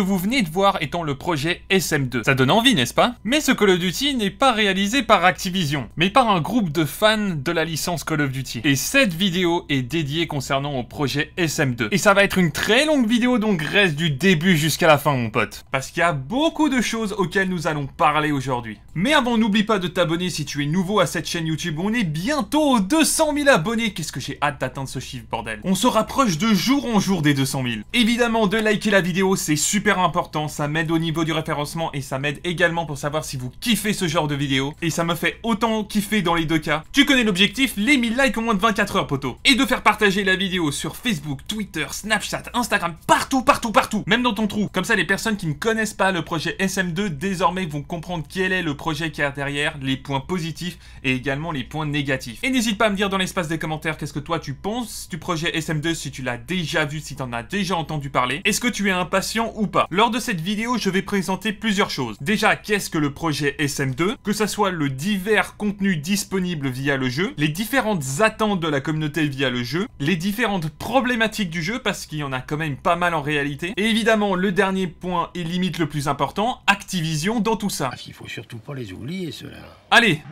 que vous venez de voir étant le projet SM2. Ça donne envie, n'est-ce pas Mais ce Call of Duty n'est pas réalisé par Activision, mais par un groupe de fans de la licence Call of Duty. Et cette vidéo est dédiée concernant au projet SM2. Et ça va être une très longue vidéo, donc reste du début jusqu'à la fin, mon pote. Parce qu'il y a beaucoup de choses auxquelles nous allons parler aujourd'hui. Mais avant, n'oublie pas de t'abonner si tu es nouveau à cette chaîne YouTube. On est bientôt aux 200 000 abonnés. Qu'est-ce que j'ai hâte d'atteindre ce chiffre, bordel. On se rapproche de jour en jour des 200 000. Évidemment, de liker la vidéo, c'est super important. Ça m'aide au niveau du référencement et ça m'aide également pour savoir si vous kiffez ce genre de vidéo. Et ça me fait autant kiffer dans les deux cas. Tu connais l'objectif, les 1000 likes en moins de 24 heures, poto, Et de faire partager la vidéo sur Facebook, Twitter, Snapchat, Instagram, partout, partout, partout. Même dans ton trou. Comme ça, les personnes qui ne connaissent pas le projet SM2 désormais vont comprendre quel est le projet qu'il y a derrière, les points positifs et également les points négatifs. Et n'hésite pas à me dire dans l'espace des commentaires qu'est-ce que toi tu penses du projet SM2, si tu l'as déjà vu, si tu en as déjà entendu parler. Est-ce que tu es impatient ou pas Lors de cette vidéo, je vais présenter plusieurs choses. Déjà, qu'est-ce que le projet SM2 Que ce soit le divers contenu disponible via le jeu, les différentes attentes de la communauté via le jeu, les différentes problématiques du jeu, parce qu'il y en a quand même pas mal en réalité. Et évidemment, le dernier point et limite le plus important, dans tout ça. Ah, il faut surtout pas les oublier, ceux-là. Allez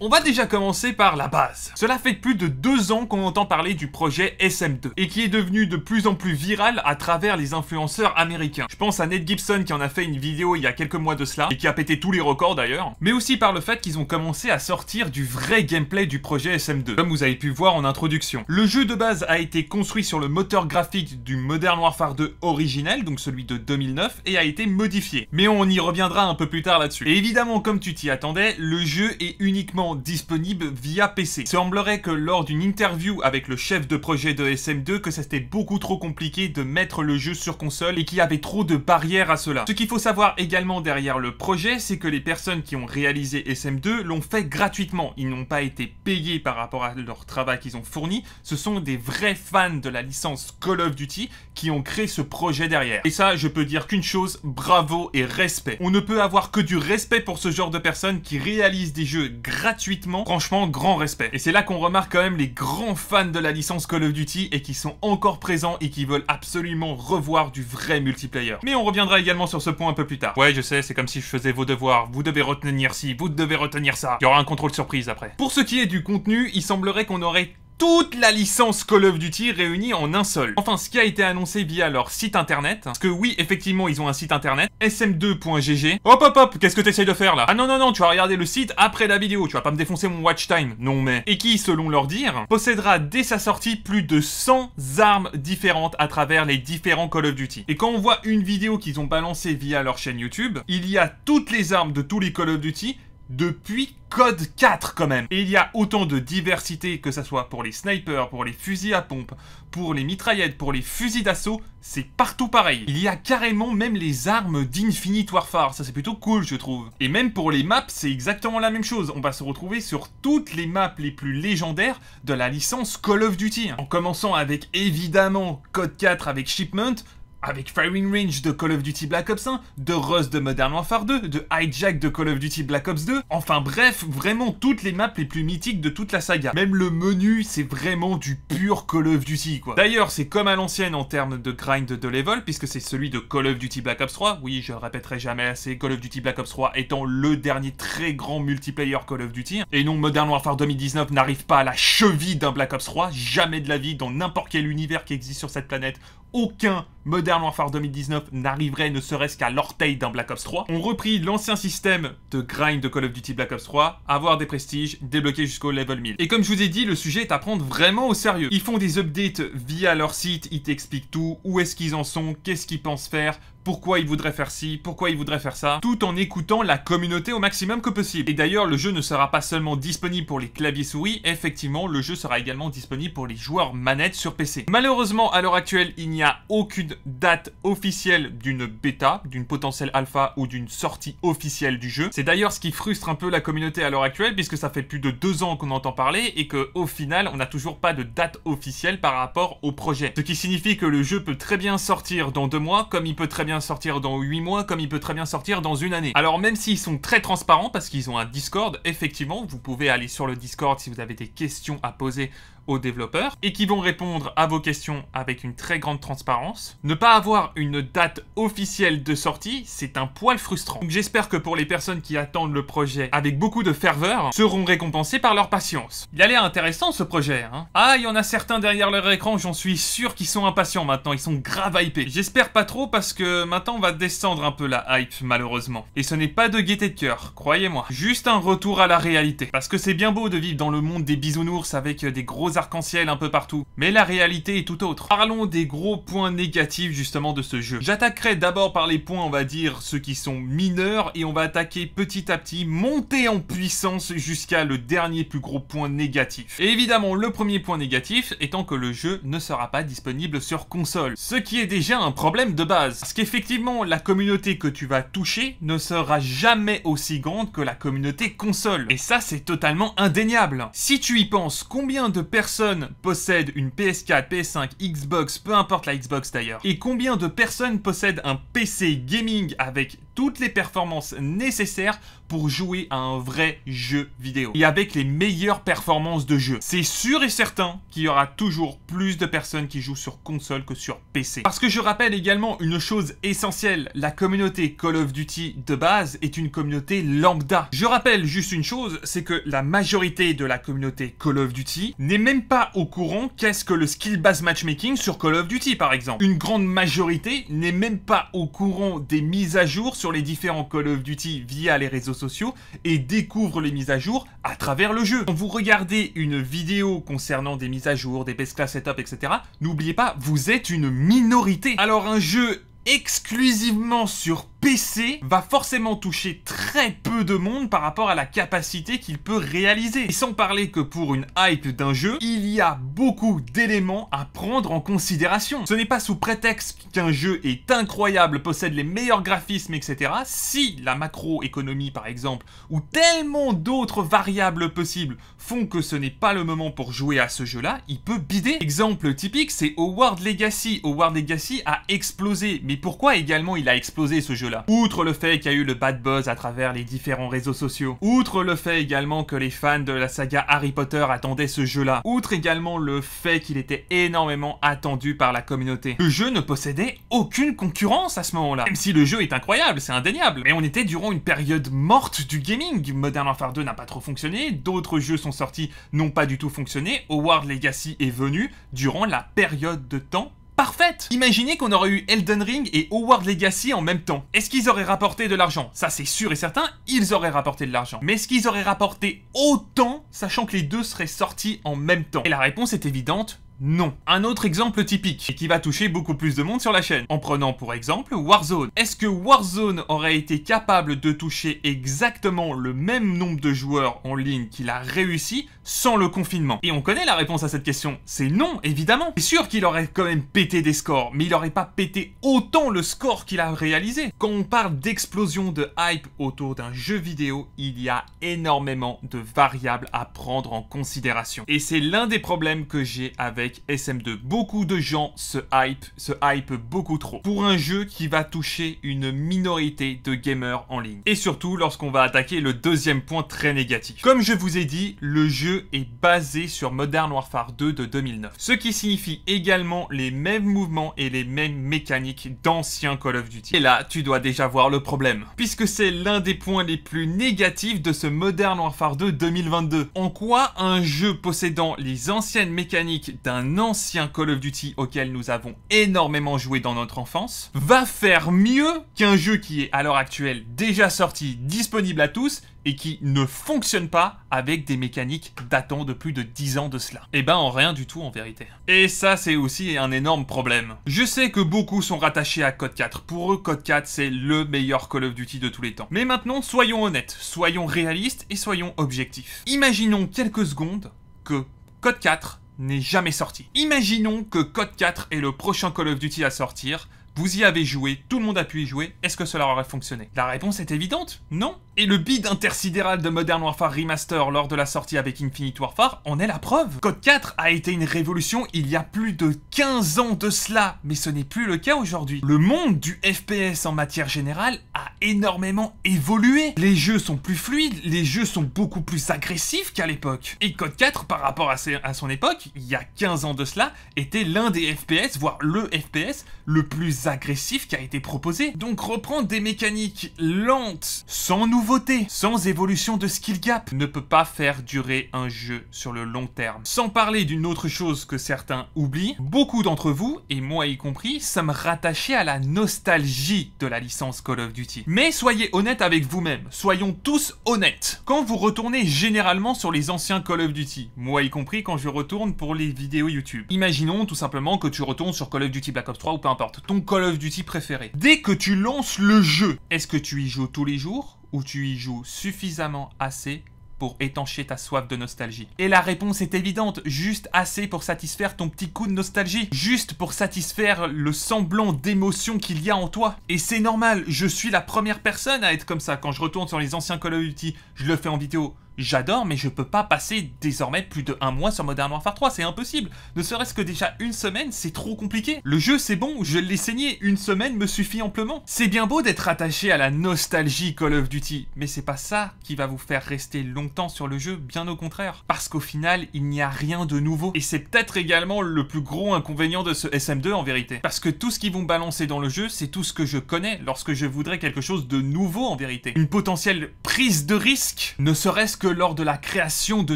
On, va, déjà commencer par la base. Cela fait plus de deux ans qu'on entend parler du projet SM2, et qui est devenu de plus en plus viral à travers les influenceurs américains. Je pense à Ned Gibson qui en a fait une vidéo il y a quelques mois de cela, et qui a pété tous les records d'ailleurs, mais aussi par le fait qu'ils ont commencé à sortir du vrai gameplay du projet SM2, comme vous avez pu voir en introduction. Le jeu de base a été construit sur le moteur graphique du Modern Warfare 2 originel, donc celui de 2009, et a été modifié mais on y reviendra un peu plus tard là-dessus. Et évidemment, comme tu t'y attendais, le jeu est uniquement disponible via PC. Il semblerait que lors d'une interview avec le chef de projet de SM2 que ça c'était beaucoup trop compliqué de mettre le jeu sur console et qu'il y avait trop de barrières à cela. Ce qu'il faut savoir également derrière le projet, c'est que les personnes qui ont réalisé SM2 l'ont fait gratuitement. Ils n'ont pas été payés par rapport à leur travail qu'ils ont fourni. Ce sont des vrais fans de la licence Call of Duty qui ont créé ce projet derrière. Et ça, je peux dire qu'une chose, bravo et respect. On ne peut avoir que du respect pour ce genre de personnes qui réalisent des jeux gratuitement. Franchement, grand respect. Et c'est là qu'on remarque quand même les grands fans de la licence Call of Duty et qui sont encore présents et qui veulent absolument revoir du vrai multiplayer. Mais on reviendra également sur ce point un peu plus tard. Ouais, je sais, c'est comme si je faisais vos devoirs. Vous devez retenir ci, vous devez retenir ça. Il y aura un contrôle surprise après. Pour ce qui est du contenu, il semblerait qu'on aurait toute la licence Call of Duty réunie en un seul. Enfin, ce qui a été annoncé via leur site internet, parce que oui, effectivement, ils ont un site internet, sm2.gg. Hop, hop, hop, qu'est-ce que t'essayes de faire là Ah non, non, non, tu vas regarder le site après la vidéo, tu vas pas me défoncer mon watch time, non mais... Et qui, selon leur dire, possédera dès sa sortie plus de 100 armes différentes à travers les différents Call of Duty. Et quand on voit une vidéo qu'ils ont balancée via leur chaîne YouTube, il y a toutes les armes de tous les Call of Duty, depuis Code 4 quand même. Et il y a autant de diversité que ça soit pour les snipers, pour les fusils à pompe, pour les mitraillettes, pour les fusils d'assaut, c'est partout pareil. Il y a carrément même les armes d'Infinite Warfare, ça c'est plutôt cool je trouve. Et même pour les maps, c'est exactement la même chose. On va se retrouver sur toutes les maps les plus légendaires de la licence Call of Duty. En commençant avec évidemment Code 4 avec Shipment, avec Firing Range de Call of Duty Black Ops 1, de Rust de Modern Warfare 2, de Hijack de Call of Duty Black Ops 2, enfin bref, vraiment toutes les maps les plus mythiques de toute la saga. Même le menu, c'est vraiment du pur Call of Duty, quoi. D'ailleurs, c'est comme à l'ancienne en termes de grind de level, puisque c'est celui de Call of Duty Black Ops 3. Oui, je répéterai jamais assez, Call of Duty Black Ops 3 étant le dernier très grand multiplayer Call of Duty. Et non, Modern Warfare 2019 n'arrive pas à la cheville d'un Black Ops 3, jamais de la vie, dans n'importe quel univers qui existe sur cette planète, aucun Modern Warfare 2019 n'arriverait ne serait-ce qu'à l'orteil d'un Black Ops 3. On reprit l'ancien système de grind de Call of Duty Black Ops 3, avoir des prestiges, débloquer jusqu'au level 1000. Et comme je vous ai dit, le sujet est à prendre vraiment au sérieux. Ils font des updates via leur site, ils t'expliquent tout, où est-ce qu'ils en sont, qu'est-ce qu'ils pensent faire, pourquoi il voudrait faire ci, pourquoi il voudrait faire ça, tout en écoutant la communauté au maximum que possible. Et d'ailleurs, le jeu ne sera pas seulement disponible pour les claviers souris, effectivement, le jeu sera également disponible pour les joueurs manettes sur PC. Malheureusement, à l'heure actuelle, il n'y a aucune date officielle d'une bêta, d'une potentielle alpha ou d'une sortie officielle du jeu. C'est d'ailleurs ce qui frustre un peu la communauté à l'heure actuelle, puisque ça fait plus de deux ans qu'on entend parler et que au final, on n'a toujours pas de date officielle par rapport au projet. Ce qui signifie que le jeu peut très bien sortir dans deux mois, comme il peut très bien sortir dans 8 mois comme il peut très bien sortir dans une année. Alors même s'ils sont très transparents parce qu'ils ont un Discord, effectivement, vous pouvez aller sur le Discord si vous avez des questions à poser aux développeurs et qui vont répondre à vos questions avec une très grande transparence. Ne pas avoir une date officielle de sortie, c'est un poil frustrant. Donc j'espère que pour les personnes qui attendent le projet avec beaucoup de ferveur, seront récompensées par leur patience. Il a l'air intéressant ce projet, hein Ah, il y en a certains derrière leur écran, j'en suis sûr qu'ils sont impatients maintenant, ils sont grave hypés. J'espère pas trop parce que maintenant on va descendre un peu la hype, malheureusement. Et ce n'est pas de gaieté de cœur, croyez-moi. Juste un retour à la réalité. Parce que c'est bien beau de vivre dans le monde des bisounours avec euh, des gros arc-en-ciel un peu partout. Mais la réalité est tout autre. Parlons des gros points négatifs justement de ce jeu. J'attaquerai d'abord par les points, on va dire, ceux qui sont mineurs, et on va attaquer petit à petit, monter en puissance jusqu'à le dernier plus gros point négatif. Et évidemment, le premier point négatif étant que le jeu ne sera pas disponible sur console. Ce qui est déjà un problème de base. Parce qu'effectivement, la communauté que tu vas toucher ne sera jamais aussi grande que la communauté console. Et ça, c'est totalement indéniable. Si tu y penses, combien de personnes Personne possède une PS4, PS5, Xbox, peu importe la Xbox d'ailleurs Et combien de personnes possèdent un PC gaming avec toutes les performances nécessaires pour jouer à un vrai jeu vidéo et avec les meilleures performances de jeu. C'est sûr et certain qu'il y aura toujours plus de personnes qui jouent sur console que sur PC. Parce que je rappelle également une chose essentielle, la communauté Call of Duty de base est une communauté lambda. Je rappelle juste une chose, c'est que la majorité de la communauté Call of Duty n'est même pas au courant qu'est-ce que le skill-based matchmaking sur Call of Duty par exemple. Une grande majorité n'est même pas au courant des mises à jour sur les différents Call of Duty via les réseaux sociaux et découvre les mises à jour à travers le jeu. Quand vous regardez une vidéo concernant des mises à jour, des best class setup, etc., n'oubliez pas, vous êtes une minorité. Alors un jeu exclusivement sur PC va forcément toucher très peu de monde par rapport à la capacité qu'il peut réaliser. Et sans parler que pour une hype d'un jeu, il y a beaucoup d'éléments à prendre en considération. Ce n'est pas sous prétexte qu'un jeu est incroyable, possède les meilleurs graphismes, etc. Si la macroéconomie par exemple, ou tellement d'autres variables possibles font que ce n'est pas le moment pour jouer à ce jeu-là, il peut bider. Exemple typique, c'est Howard Legacy. Howard Legacy a explosé, mais pourquoi également il a explosé ce jeu-là Outre le fait qu'il y a eu le bad buzz à travers les différents réseaux sociaux, outre le fait également que les fans de la saga Harry Potter attendaient ce jeu-là, outre également le fait qu'il était énormément attendu par la communauté. Le jeu ne possédait aucune concurrence à ce moment-là. Même si le jeu est incroyable, c'est indéniable. Mais on était durant une période morte du gaming. Modern Warfare 2 n'a pas trop fonctionné, d'autres jeux sont sortis n'ont pas du tout fonctionné, Howard Legacy est venu durant la période de temps parfaite Imaginez qu'on aurait eu Elden Ring et Howard Legacy en même temps. Est-ce qu'ils auraient rapporté de l'argent Ça c'est sûr et certain, ils auraient rapporté de l'argent. Mais est-ce qu'ils auraient rapporté autant, sachant que les deux seraient sortis en même temps Et la réponse est évidente, non. Un autre exemple typique, et qui va toucher beaucoup plus de monde sur la chaîne. En prenant pour exemple Warzone. Est-ce que Warzone aurait été capable de toucher exactement le même nombre de joueurs en ligne qu'il a réussi sans le confinement Et on connaît la réponse à cette question. C'est non, évidemment. C'est sûr qu'il aurait quand même pété des scores, mais il aurait pas pété autant le score qu'il a réalisé. Quand on parle d'explosion de hype autour d'un jeu vidéo, il y a énormément de variables à prendre en considération. Et c'est l'un des problèmes que j'ai avec SM2. Beaucoup de gens se hype, se hype beaucoup trop pour un jeu qui va toucher une minorité de gamers en ligne. Et surtout lorsqu'on va attaquer le deuxième point très négatif. Comme je vous ai dit, le jeu est basé sur Modern Warfare 2 de 2009, ce qui signifie également les mêmes mouvements et les mêmes mécaniques d'anciens Call of Duty. Et là, tu dois déjà voir le problème, puisque c'est l'un des points les plus négatifs de ce Modern Warfare 2 2022. En quoi un jeu possédant les anciennes mécaniques d'un un ancien Call of Duty auquel nous avons énormément joué dans notre enfance, va faire mieux qu'un jeu qui est à l'heure actuelle déjà sorti, disponible à tous, et qui ne fonctionne pas avec des mécaniques datant de plus de 10 ans de cela. Et eh ben en rien du tout en vérité. Et ça c'est aussi un énorme problème. Je sais que beaucoup sont rattachés à Code 4. Pour eux Code 4 c'est le meilleur Call of Duty de tous les temps. Mais maintenant soyons honnêtes, soyons réalistes et soyons objectifs. Imaginons quelques secondes que Code 4 n'est jamais sorti. Imaginons que Code 4 est le prochain Call of Duty à sortir, vous y avez joué, tout le monde a pu y jouer, est-ce que cela aurait fonctionné La réponse est évidente, non et le bid intersidéral de Modern Warfare Remaster lors de la sortie avec Infinite Warfare en est la preuve. Code 4 a été une révolution il y a plus de 15 ans de cela, mais ce n'est plus le cas aujourd'hui. Le monde du FPS en matière générale a énormément évolué. Les jeux sont plus fluides, les jeux sont beaucoup plus agressifs qu'à l'époque. Et Code 4, par rapport à, à son époque, il y a 15 ans de cela, était l'un des FPS, voire le FPS, le plus agressif qui a été proposé. Donc reprendre des mécaniques lentes, sans nouveau voter sans évolution de skill gap, ne peut pas faire durer un jeu sur le long terme. Sans parler d'une autre chose que certains oublient, beaucoup d'entre vous, et moi y compris, sommes rattachés à la nostalgie de la licence Call of Duty. Mais soyez honnêtes avec vous-même, soyons tous honnêtes. Quand vous retournez généralement sur les anciens Call of Duty, moi y compris quand je retourne pour les vidéos YouTube, imaginons tout simplement que tu retournes sur Call of Duty Black Ops 3 ou peu importe, ton Call of Duty préféré. Dès que tu lances le jeu, est-ce que tu y joues tous les jours où tu y joues suffisamment assez pour étancher ta soif de nostalgie Et la réponse est évidente, juste assez pour satisfaire ton petit coup de nostalgie, juste pour satisfaire le semblant d'émotion qu'il y a en toi. Et c'est normal, je suis la première personne à être comme ça. Quand je retourne sur les anciens Call of Duty, je le fais en vidéo j'adore, mais je peux pas passer désormais plus de un mois sur Modern Warfare 3, c'est impossible. Ne serait-ce que déjà une semaine, c'est trop compliqué. Le jeu, c'est bon, je l'ai saigné, une semaine me suffit amplement. C'est bien beau d'être attaché à la nostalgie Call of Duty, mais c'est pas ça qui va vous faire rester longtemps sur le jeu, bien au contraire. Parce qu'au final, il n'y a rien de nouveau. Et c'est peut-être également le plus gros inconvénient de ce SM2 en vérité. Parce que tout ce qu'ils vont balancer dans le jeu, c'est tout ce que je connais lorsque je voudrais quelque chose de nouveau en vérité. Une potentielle prise de risque, ne serait-ce que lors de la création de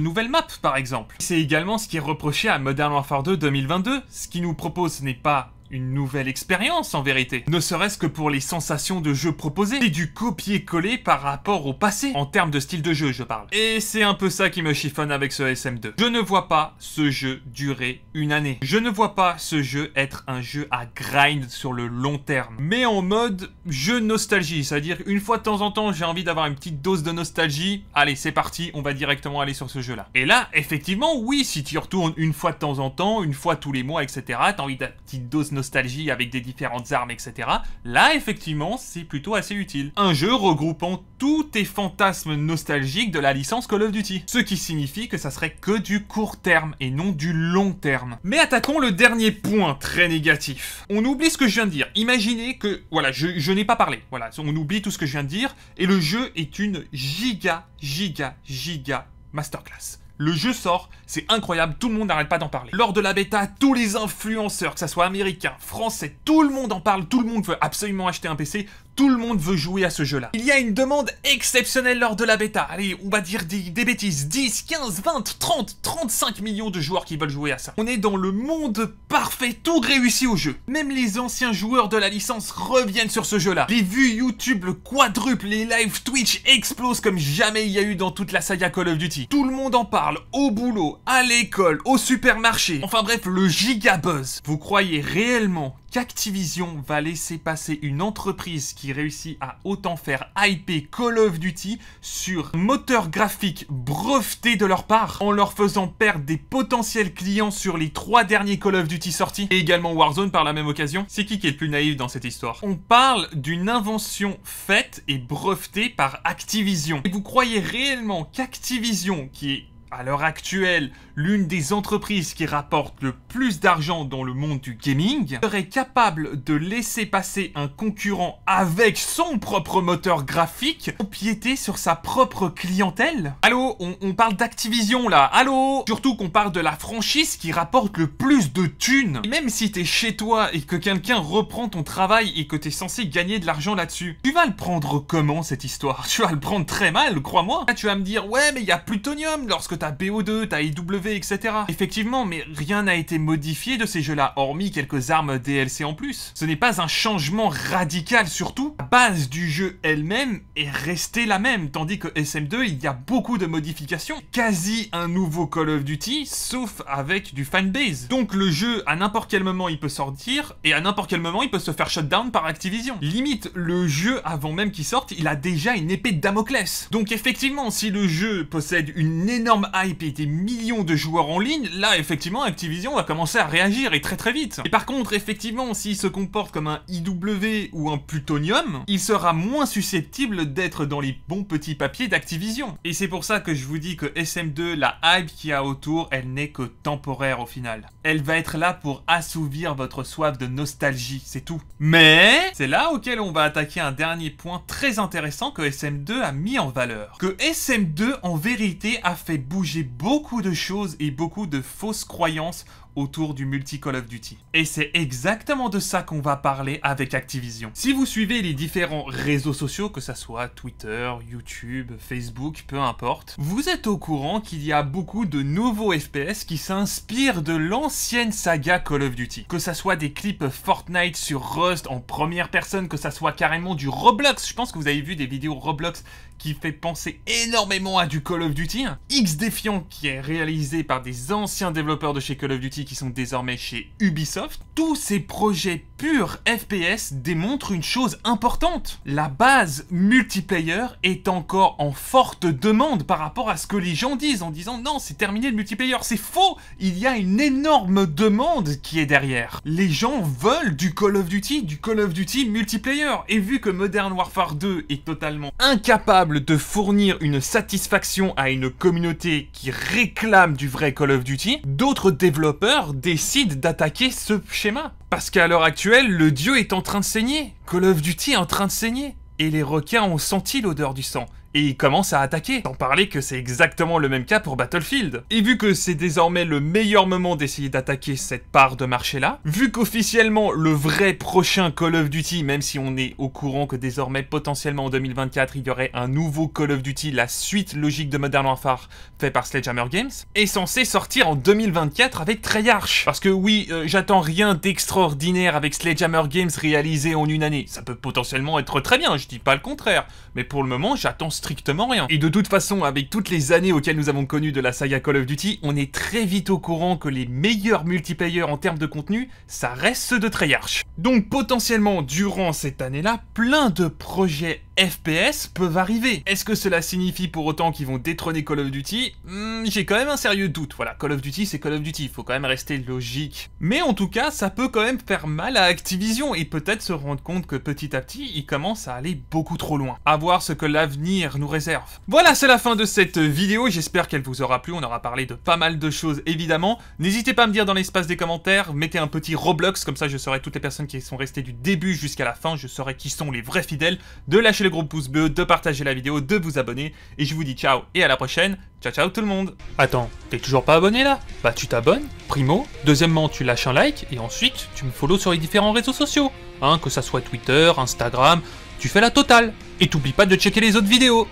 nouvelles maps, par exemple. C'est également ce qui est reproché à Modern Warfare 2 2022. Ce qui nous propose n'est pas une nouvelle expérience en vérité, ne serait-ce que pour les sensations de jeu proposées, c'est du copier-coller par rapport au passé, en termes de style de jeu je parle. Et c'est un peu ça qui me chiffonne avec ce SM2. Je ne vois pas ce jeu durer une année. Je ne vois pas ce jeu être un jeu à grind sur le long terme, mais en mode jeu nostalgie, c'est-à-dire une fois de temps en temps j'ai envie d'avoir une petite dose de nostalgie, allez c'est parti, on va directement aller sur ce jeu-là. Et là, effectivement, oui, si tu y retournes une fois de temps en temps, une fois tous les mois, etc., t'as envie d'une petite dose nostalgie nostalgie avec des différentes armes, etc. Là, effectivement, c'est plutôt assez utile. Un jeu regroupant tous tes fantasmes nostalgiques de la licence Call of Duty. Ce qui signifie que ça serait que du court terme et non du long terme. Mais attaquons le dernier point très négatif. On oublie ce que je viens de dire. Imaginez que, voilà, je, je n'ai pas parlé. Voilà, on oublie tout ce que je viens de dire et le jeu est une giga, giga, giga masterclass. Le jeu sort, c'est incroyable, tout le monde n'arrête pas d'en parler. Lors de la bêta, tous les influenceurs, que ça soit américain, français, tout le monde en parle, tout le monde veut absolument acheter un PC, tout le monde veut jouer à ce jeu-là. Il y a une demande exceptionnelle lors de la bêta. Allez, on va dire des, bêtises. 10, 15, 20, 30, 35 millions de joueurs qui veulent jouer à ça. On est dans le monde parfait, tout réussi au jeu. Même les anciens joueurs de la licence reviennent sur ce jeu-là. Les vues YouTube le quadruple, les lives Twitch explosent comme jamais il y a eu dans toute la saga Call of Duty. Tout le monde en parle, au boulot, à l'école, au supermarché. Enfin bref, le giga buzz. Vous croyez réellement qu'Activision va laisser passer une entreprise qui réussit à autant faire hyper Call of Duty sur moteur graphique breveté de leur part en leur faisant perdre des potentiels clients sur les trois derniers Call of Duty sortis et également Warzone par la même occasion C'est qui qui est le plus naïf dans cette histoire On parle d'une invention faite et brevetée par Activision. Et vous croyez réellement qu'Activision, qui est à l'heure actuelle, l'une des entreprises qui rapporte le plus d'argent dans le monde du gaming, serait capable de laisser passer un concurrent avec son propre moteur graphique empiéter sur sa propre clientèle Allô, on, parle d'Activision là, allô Surtout qu'on parle de la franchise qui rapporte le plus de thunes. même si t'es chez toi et que quelqu'un reprend ton travail et que tu es censé gagner de l'argent là-dessus, tu vas le prendre comment cette histoire Tu vas le prendre très mal, crois-moi. Tu vas me dire, ouais mais il y a plutonium lorsque t'as BO2, t'as IW, etc. Effectivement, mais rien n'a été modifié de ces jeux-là, hormis quelques armes DLC en plus. Ce n'est pas un changement radical surtout, la base du jeu elle-même est restée la même, tandis que SM2, il y a beaucoup de modifications, quasi un nouveau Call of Duty, sauf avec du fanbase. Donc le jeu, à n'importe quel moment, il peut sortir, et à n'importe quel moment, il peut se faire shutdown par Activision. Limite, le jeu, avant même qu'il sorte, il a déjà une épée de Damoclès. Donc effectivement, si le jeu possède une énorme hype et des millions de joueurs en ligne, là effectivement Activision va commencer à réagir et très très vite. Et par contre, effectivement, s'il se comporte comme un IW ou un plutonium, il sera moins susceptible d'être dans les bons petits papiers d'Activision. Et c'est pour ça que je vous dis que SM2, la hype qu'il y a autour, elle n'est que temporaire au final. Elle va être là pour assouvir votre soif de nostalgie, c'est tout. Mais c'est là auquel on va attaquer un dernier point très intéressant que SM2 a mis en valeur. Que SM2 en vérité a fait bouger j'ai beaucoup de choses et beaucoup de fausses croyances autour du multi Call of Duty. Et c'est exactement de ça qu'on va parler avec Activision. Si vous suivez les différents réseaux sociaux, que ça soit Twitter, YouTube, Facebook, peu importe, vous êtes au courant qu'il y a beaucoup de nouveaux FPS qui s'inspirent de l'ancienne saga Call of Duty. Que ce soit des clips Fortnite sur Rust en première personne, que ça soit carrément du Roblox, je pense que vous avez vu des vidéos Roblox qui fait penser énormément à du Call of Duty, hein. X Défiant qui est réalisé par des anciens développeurs de chez Call of Duty qui sont désormais chez Ubisoft. Tous ces projets purs FPS démontrent une chose importante. La base multiplayer est encore en forte demande par rapport à ce que les gens disent en disant non, c'est terminé le multiplayer, c'est faux. Il y a une énorme demande qui est derrière. Les gens veulent du Call of Duty, du Call of Duty multiplayer. Et vu que Modern Warfare 2 est totalement incapable de fournir une satisfaction à une communauté qui réclame du vrai Call of Duty, d'autres développeurs décident d'attaquer ce schéma. Parce qu'à l'heure actuelle, le dieu est en train de saigner, Call of Duty est en train de saigner, et les requins ont senti l'odeur du sang et il commence à attaquer. Sans parler que c'est exactement le même cas pour Battlefield. Et vu que c'est désormais le meilleur moment d'essayer d'attaquer cette part de marché-là, vu qu'officiellement le vrai prochain Call of Duty, même si on est au courant que désormais potentiellement en 2024 il y aurait un nouveau Call of Duty, la suite logique de Modern Warfare fait par Sledgehammer Games, est censé sortir en 2024 avec Treyarch. Parce que oui, euh, j'attends rien d'extraordinaire avec Sledgehammer Games réalisé en une année. Ça peut potentiellement être très bien, je dis pas le contraire. Mais pour le moment, j'attends strictement rien. Et de toute façon, avec toutes les années auxquelles nous avons connu de la saga Call of Duty, on est très vite au courant que les meilleurs multiplayers en termes de contenu, ça reste ceux de Treyarch. Donc potentiellement, durant cette année-là, plein de projets FPS peuvent arriver. Est-ce que cela signifie pour autant qu'ils vont détrôner Call of Duty hmm, J'ai quand même un sérieux doute. Voilà, Call of Duty, c'est Call of Duty, Il faut quand même rester logique. Mais en tout cas, ça peut quand même faire mal à Activision et peut-être se rendre compte que petit à petit, ils commencent à aller beaucoup trop loin. À voir ce que l'avenir nous réserve. Voilà, c'est la fin de cette vidéo. J'espère qu'elle vous aura plu. On aura parlé de pas mal de choses, évidemment. N'hésitez pas à me dire dans l'espace des commentaires. Mettez un petit Roblox, comme ça je saurai toutes les personnes qui sont restées du début jusqu'à la fin. Je saurai qui sont les vrais fidèles de la chaîne le gros pouce bleu, de partager la vidéo, de vous abonner. Et je vous dis ciao et à la prochaine. Ciao ciao tout le monde Attends, t'es toujours pas abonné là Bah tu t'abonnes, primo. Deuxièmement, tu lâches un like et ensuite tu me follow sur les différents réseaux sociaux. Hein, que ça soit Twitter, Instagram, tu fais la totale. Et t'oublies pas de checker les autres vidéos.